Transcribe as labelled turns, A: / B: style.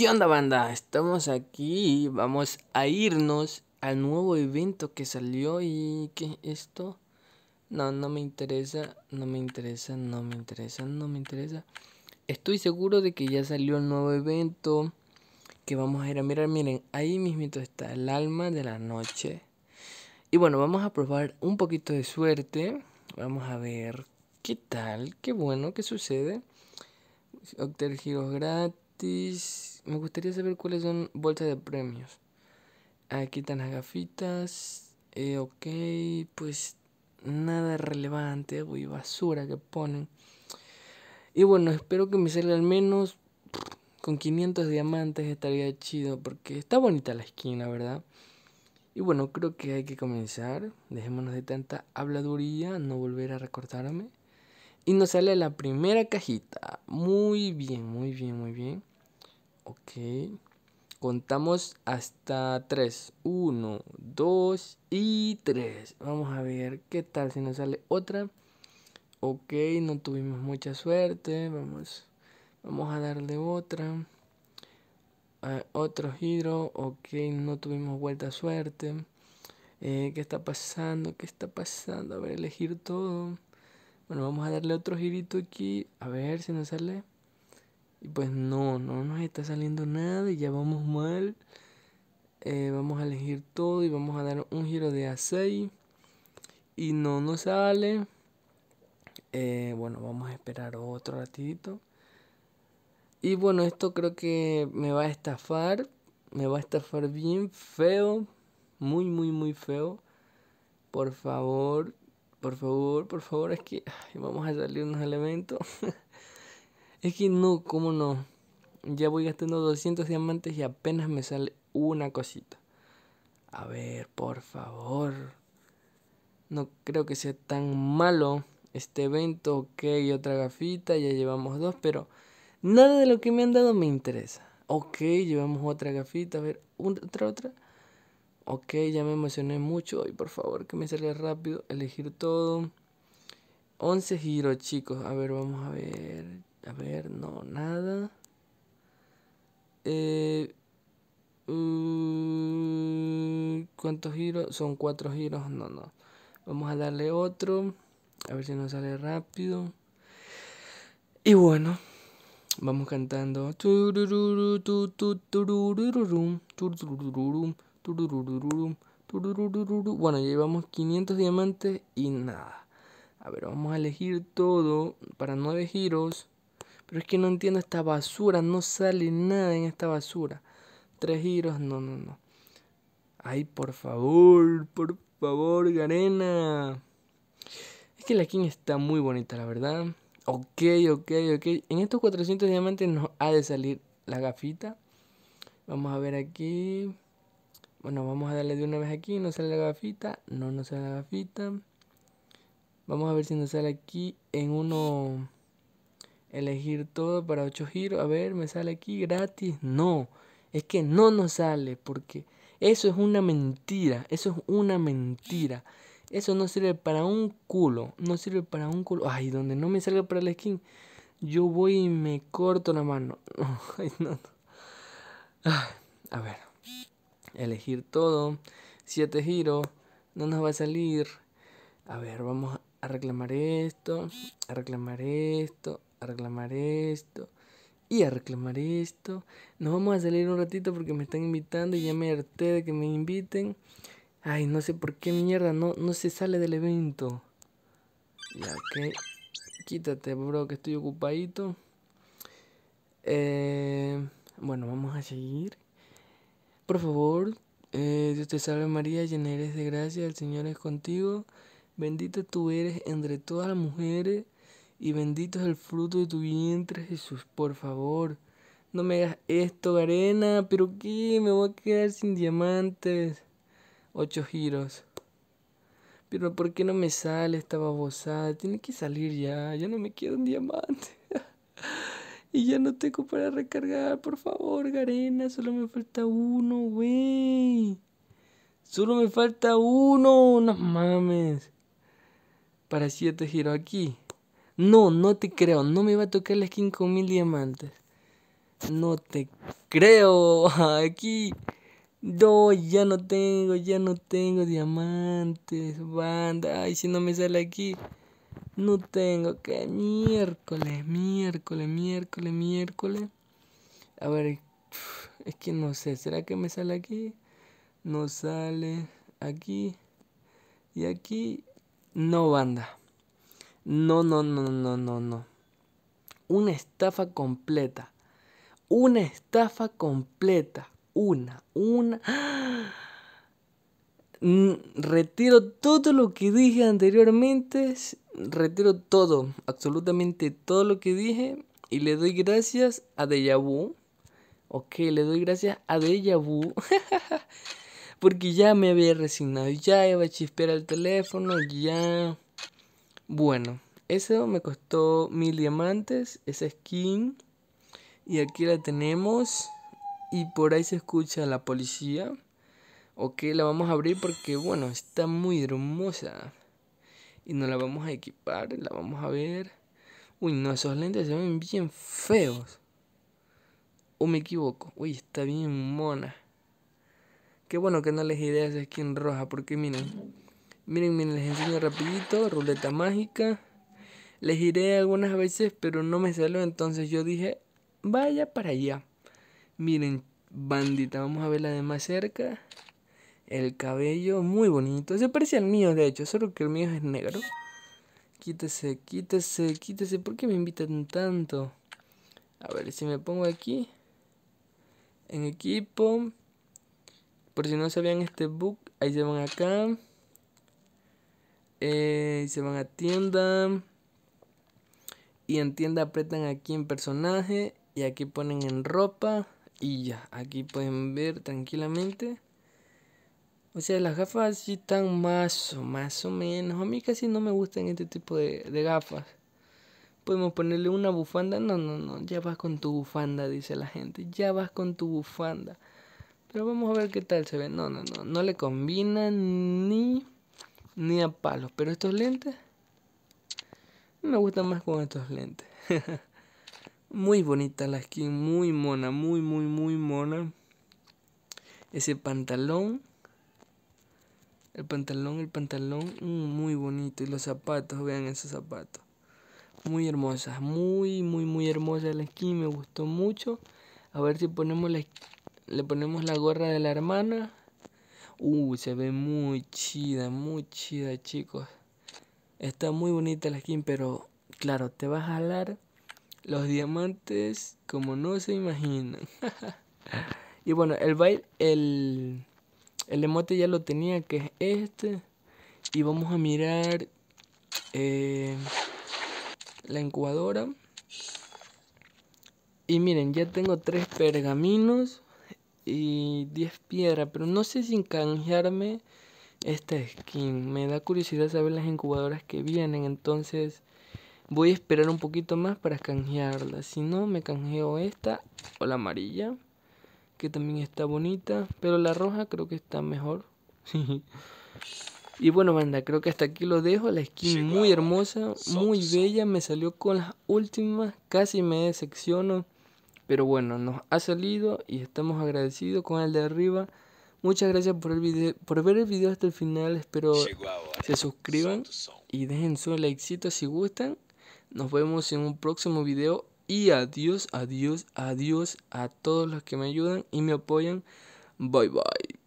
A: ¿Qué onda banda? Estamos aquí, vamos a irnos al nuevo evento que salió y ¿qué es esto? No, no me interesa, no me interesa, no me interesa, no me interesa. Estoy seguro de que ya salió el nuevo evento que vamos a ir a mirar. Miren, ahí mismito está el alma de la noche. Y bueno, vamos a probar un poquito de suerte. Vamos a ver qué tal, qué bueno, qué sucede. Obtener giros gratis me gustaría saber cuáles son bolsas de premios. Aquí están las gafitas. Eh, ok, pues nada relevante. Uy, basura que ponen. Y bueno, espero que me salga al menos con 500 diamantes estaría chido porque está bonita la esquina, ¿verdad? Y bueno, creo que hay que comenzar. Dejémonos de tanta habladuría, no volver a recortarme. Y nos sale la primera cajita. Muy bien, muy bien, muy bien. Ok. Contamos hasta 3. 1, 2 y 3. Vamos a ver qué tal si nos sale otra. Ok, no tuvimos mucha suerte. Vamos, vamos a darle otra. otro giro. Ok, no tuvimos vuelta suerte. Eh, ¿Qué está pasando? ¿Qué está pasando? A ver, elegir todo. Bueno, vamos a darle otro girito aquí. A ver si nos sale. Y pues no, no nos está saliendo nada y ya vamos mal. Eh, vamos a elegir todo y vamos a dar un giro de A6. Y no nos sale. Eh, bueno, vamos a esperar otro ratito. Y bueno, esto creo que me va a estafar. Me va a estafar bien feo. Muy, muy, muy feo. Por favor, por favor, por favor. Es que vamos a salir unos elementos. Es que no, cómo no. Ya voy gastando 200 diamantes y apenas me sale una cosita. A ver, por favor. No creo que sea tan malo este evento. Ok, otra gafita, ya llevamos dos, pero nada de lo que me han dado me interesa. Ok, llevamos otra gafita, a ver, otra, otra. Ok, ya me emocioné mucho. Ay, por favor, que me salga rápido. Elegir todo. 11 giros, chicos. A ver, vamos a ver. A ver, no, nada. Eh, uh, ¿Cuántos giros? Son cuatro giros. No, no. Vamos a darle otro. A ver si nos sale rápido. Y bueno, vamos cantando. Bueno, llevamos 500 diamantes y nada. A ver, vamos a elegir todo para nueve giros. Pero es que no entiendo esta basura, no sale nada en esta basura. Tres giros, no, no, no. Ay, por favor, por favor, Garena. Es que la skin está muy bonita, la verdad. Ok, ok, ok. En estos 400 diamantes nos ha de salir la gafita. Vamos a ver aquí. Bueno, vamos a darle de una vez aquí. No sale la gafita. No, no sale la gafita. Vamos a ver si nos sale aquí en uno elegir todo para 8 giros, a ver, me sale aquí gratis. No, es que no nos sale porque eso es una mentira, eso es una mentira. Eso no sirve para un culo, no sirve para un culo. Ay, donde no me salga para la skin, yo voy y me corto la mano. Ay, no. a ver, elegir todo, 7 giros, no nos va a salir. A ver, vamos a reclamar esto, a reclamar esto, a reclamar esto y a reclamar esto. Nos vamos a salir un ratito porque me están invitando y ya me harté de que me inviten. Ay, no sé por qué mierda, no, no se sale del evento. Ya, ok. Quítate, bro, que estoy ocupadito. Eh, bueno, vamos a seguir. Por favor, eh, Dios te salve María, llena eres de gracia, el Señor es contigo. Bendita tú eres entre todas las mujeres y bendito es el fruto de tu vientre, Jesús. Por favor, no me hagas esto, Garena ¿Pero qué? Me voy a quedar sin diamantes. Ocho giros. Pero ¿por qué no me sale esta babosada? Tiene que salir ya. Ya no me queda un diamante. y ya no tengo para recargar. Por favor, Garena. Solo me falta uno, güey. Solo me falta uno. No mames. Para siete giros aquí. No, no te creo. No me va a tocar las skin mil diamantes. No te creo. Aquí. No, ya no tengo, ya no tengo diamantes, banda. Ay, si no me sale aquí. No tengo qué miércoles, miércoles, miércoles, miércoles. A ver, es que no sé, ¿será que me sale aquí? No sale aquí y aquí. No, banda. No, no, no, no, no, no. Una estafa completa. Una estafa completa. Una, una. Mm, retiro todo lo que dije anteriormente. Retiro todo, absolutamente todo lo que dije. Y le doy gracias a Deja Vu. Ok, le doy gracias a Deja Vu. Porque ya me había resignado. Ya iba a chispear el teléfono. Ya bueno, eso me costó mil diamantes, esa skin. Y aquí la tenemos. Y por ahí se escucha la policía. Ok, la vamos a abrir porque, bueno, está muy hermosa. Y nos la vamos a equipar, la vamos a ver. Uy, no, esos lentes se ven bien feos. ¿O me equivoco? Uy, está bien mona. Qué bueno que no les ideas esa skin roja, porque miren, Miren, miren, les enseño rapidito, ruleta mágica. Les giré algunas veces, pero no me salió, entonces yo dije, vaya para allá. Miren, bandita, vamos a ver la de más cerca. El cabello, muy bonito. Se parece al mío, de hecho, solo que el mío es negro. Quítese, quítese, quítese. ¿Por qué me invitan tanto? A ver, si me pongo aquí. En equipo. Por si no sabían este book, ahí se van acá. Eh, se van a tienda. Y en tienda apretan aquí en personaje. Y aquí ponen en ropa. Y ya, aquí pueden ver tranquilamente. O sea, las gafas sí están más o, más o menos. A mí casi no me gustan este tipo de, de gafas. Podemos ponerle una bufanda. No, no, no. Ya vas con tu bufanda, dice la gente. Ya vas con tu bufanda. Pero vamos a ver qué tal se ve. No, no, no. No le combina ni ni a palos. Pero estos lentes, me gustan más con estos lentes. muy bonita la skin, muy mona, muy, muy, muy mona. Ese pantalón. El pantalón, el pantalón, mm, muy bonito. Y los zapatos, vean esos zapatos. Muy hermosas, muy, muy, muy hermosa la skin, me gustó mucho. A ver si ponemos le ponemos la gorra de la hermana. Uh, se ve muy chida, muy chida, chicos. Está muy bonita la skin, pero claro, te vas a jalar los diamantes como no se imaginan. y bueno, el baile, el, el emote ya lo tenía, que es este. Y vamos a mirar eh, la incubadora. Y miren, ya tengo tres pergaminos y 10 piedras, pero no sé si canjearme esta skin. Me da curiosidad saber las incubadoras que vienen, entonces voy a esperar un poquito más para canjearla. Si no, me canjeo esta o la amarilla, que también está bonita, pero la roja creo que está mejor. y bueno, banda, creo que hasta aquí lo dejo. La skin muy hermosa, muy bella, me salió con las últimas, casi me decepciono. Pero bueno, nos ha salido y estamos agradecidos con el de arriba. Muchas gracias por, el por ver el video hasta el final. Espero se suscriban y dejen su like si gustan. Nos vemos en un próximo video. Y adiós, adiós, adiós a todos los que me ayudan y me apoyan. Bye bye.